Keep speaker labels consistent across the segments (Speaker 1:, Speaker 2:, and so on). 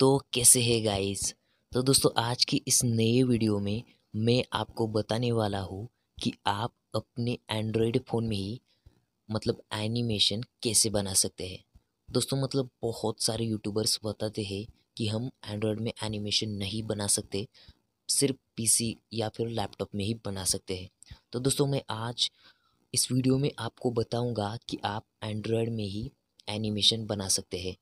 Speaker 1: तो कैसे है गाइस तो दोस्तों आज की इस नए वीडियो में मैं आपको बताने वाला हूँ कि आप अपने एंड्रॉयड फ़ोन में ही मतलब एनिमेशन कैसे बना सकते हैं दोस्तों मतलब बहुत सारे यूट्यूबर्स बताते हैं कि हम एंड्रॉयड में एनिमेशन नहीं बना सकते सिर्फ पीसी या फिर लैपटॉप में ही बना सकते हैं तो दोस्तों मैं आज इस वीडियो में आपको बताऊँगा कि आप एंड्रॉयड में ही एनिमेशन बना सकते हैं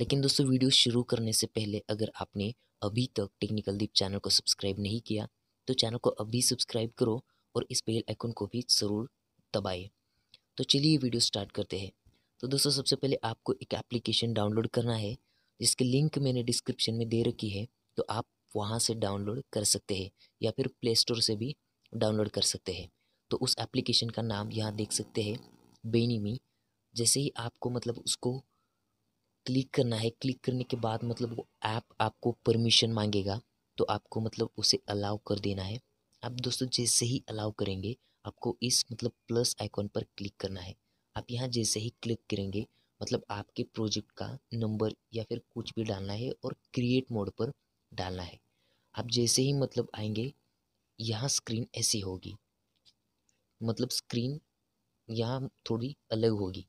Speaker 1: लेकिन दोस्तों वीडियो शुरू करने से पहले अगर आपने अभी तक टेक्निकल दीप चैनल को सब्सक्राइब नहीं किया तो चैनल को अभी सब्सक्राइब करो और इस बेल आइकन को भी ज़रूर दबाए तो चलिए वीडियो स्टार्ट करते हैं तो दोस्तों सबसे पहले आपको एक एप्लीकेशन डाउनलोड करना है जिसकी लिंक मैंने डिस्क्रिप्शन में दे रखी है तो आप वहाँ से डाउनलोड कर सकते हैं या फिर प्ले स्टोर से भी डाउनलोड कर सकते हैं तो उस एप्लीकेशन का नाम यहाँ देख सकते हैं बेनीमी जैसे ही आपको मतलब उसको क्लिक करना है क्लिक करने के बाद मतलब वो ऐप आप, आपको परमिशन मांगेगा तो आपको मतलब उसे अलाउ कर देना है आप दोस्तों जैसे ही अलाउ करेंगे आपको इस मतलब प्लस आइकॉन पर क्लिक करना है आप यहाँ जैसे ही क्लिक करेंगे मतलब आपके प्रोजेक्ट का नंबर या फिर कुछ भी डालना है और क्रिएट मोड पर डालना है आप जैसे ही मतलब आएंगे यहाँ स्क्रीन ऐसी होगी मतलब स्क्रीन यहाँ थोड़ी अलग होगी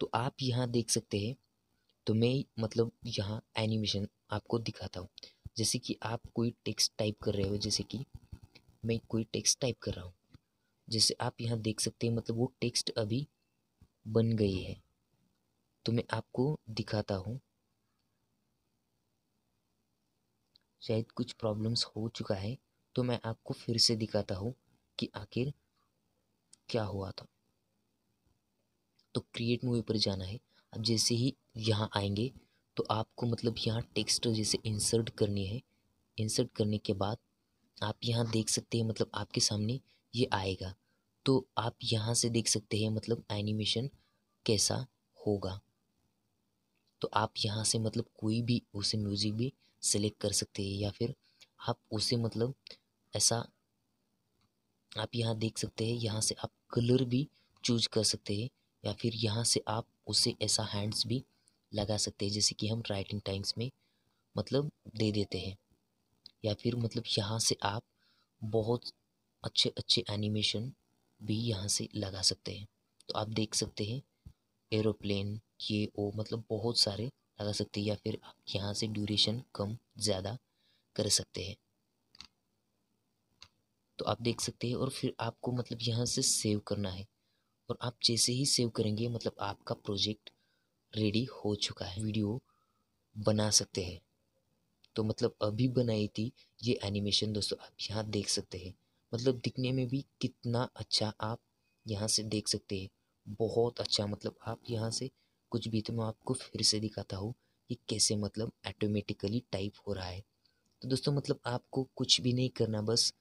Speaker 1: तो आप यहाँ देख सकते हैं तो मैं मतलब यहाँ एनिमेशन आपको दिखाता हूँ जैसे कि आप कोई टेक्स्ट टाइप कर रहे हो जैसे कि मैं कोई टेक्स्ट टाइप कर रहा हूँ जैसे आप यहाँ देख सकते हैं मतलब वो टेक्स्ट अभी बन गई है तो मैं आपको दिखाता हूँ शायद कुछ प्रॉब्लम्स हो चुका है तो मैं आपको फिर से दिखाता हूँ कि आखिर क्या हुआ था तो क्रिएट मूवी पर जाना है अब जैसे ही यहाँ आएंगे तो आपको मतलब यहाँ टेक्स्ट जैसे इंसर्ट करनी है इंसर्ट करने के बाद आप यहाँ देख सकते हैं मतलब आपके सामने ये आएगा तो आप यहाँ से देख सकते हैं मतलब एनिमेशन कैसा होगा तो आप यहाँ से मतलब कोई भी उसे म्यूज़िक भी सिलेक्ट कर सकते हैं या फिर आप उसे मतलब ऐसा आप यहाँ देख सकते हैं यहाँ से आप कलर भी चूज कर सकते हैं या फिर यहाँ से आप उसे ऐसा हैंड्स भी लगा सकते हैं जैसे कि हम राइटिंग टाइम्स में मतलब दे देते हैं या फिर मतलब यहाँ से आप बहुत अच्छे अच्छे एनिमेशन भी यहाँ से लगा सकते हैं तो आप देख सकते हैं एरोप्लेन ये ओ मतलब बहुत सारे लगा सकते हैं या फिर आप यहाँ से ड्यूरेशन कम ज़्यादा कर सकते हैं तो आप देख सकते हैं और फिर आपको मतलब यहाँ से सेव करना है और आप जैसे ही सेव करेंगे मतलब आपका प्रोजेक्ट रेडी हो चुका है वीडियो बना सकते हैं तो मतलब अभी बनाई थी ये एनिमेशन दोस्तों आप यहाँ देख सकते हैं मतलब दिखने में भी कितना अच्छा आप यहाँ से देख सकते हैं बहुत अच्छा मतलब आप यहाँ से कुछ भी तो मैं आपको फिर से दिखाता हूँ कि कैसे मतलब ऐटोमेटिकली टाइप हो रहा है तो दोस्तों मतलब आपको कुछ भी नहीं करना बस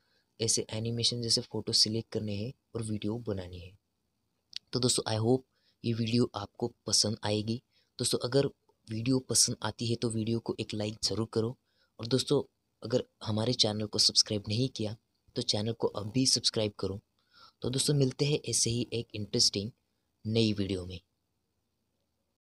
Speaker 1: ऐसे एनिमेशन जैसे फ़ोटो सिलेक्ट करने हैं और वीडियो बनानी है तो दोस्तों आई होप ये वीडियो आपको पसंद आएगी दोस्तों अगर वीडियो पसंद आती है तो वीडियो को एक लाइक ज़रूर करो और दोस्तों अगर हमारे चैनल को सब्सक्राइब नहीं किया तो चैनल को अब भी सब्सक्राइब करो तो दोस्तों मिलते हैं ऐसे ही एक इंटरेस्टिंग नई वीडियो में